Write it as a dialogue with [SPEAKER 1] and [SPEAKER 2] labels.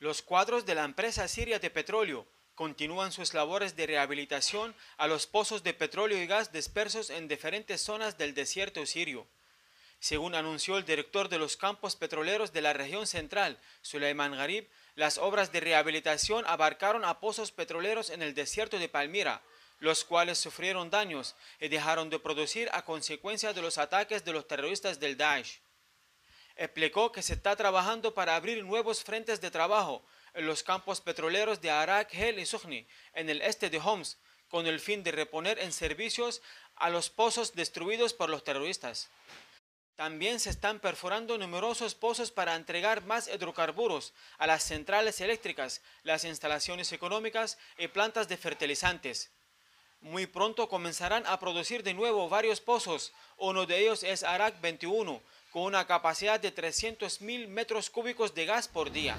[SPEAKER 1] Los cuadros de la empresa siria de petróleo continúan sus labores de rehabilitación a los pozos de petróleo y gas dispersos en diferentes zonas del desierto sirio. Según anunció el director de los campos petroleros de la región central, Suleiman Garib, las obras de rehabilitación abarcaron a pozos petroleros en el desierto de Palmira, los cuales sufrieron daños y dejaron de producir a consecuencia de los ataques de los terroristas del Daesh explicó que se está trabajando para abrir nuevos frentes de trabajo en los campos petroleros de Arak, Hel y Sukhni, en el este de Homs, con el fin de reponer en servicios a los pozos destruidos por los terroristas. También se están perforando numerosos pozos para entregar más hidrocarburos a las centrales eléctricas, las instalaciones económicas y plantas de fertilizantes. Muy pronto comenzarán a producir de nuevo varios pozos. Uno de ellos es Arak 21, con una capacidad de 300.000 metros cúbicos de gas por día.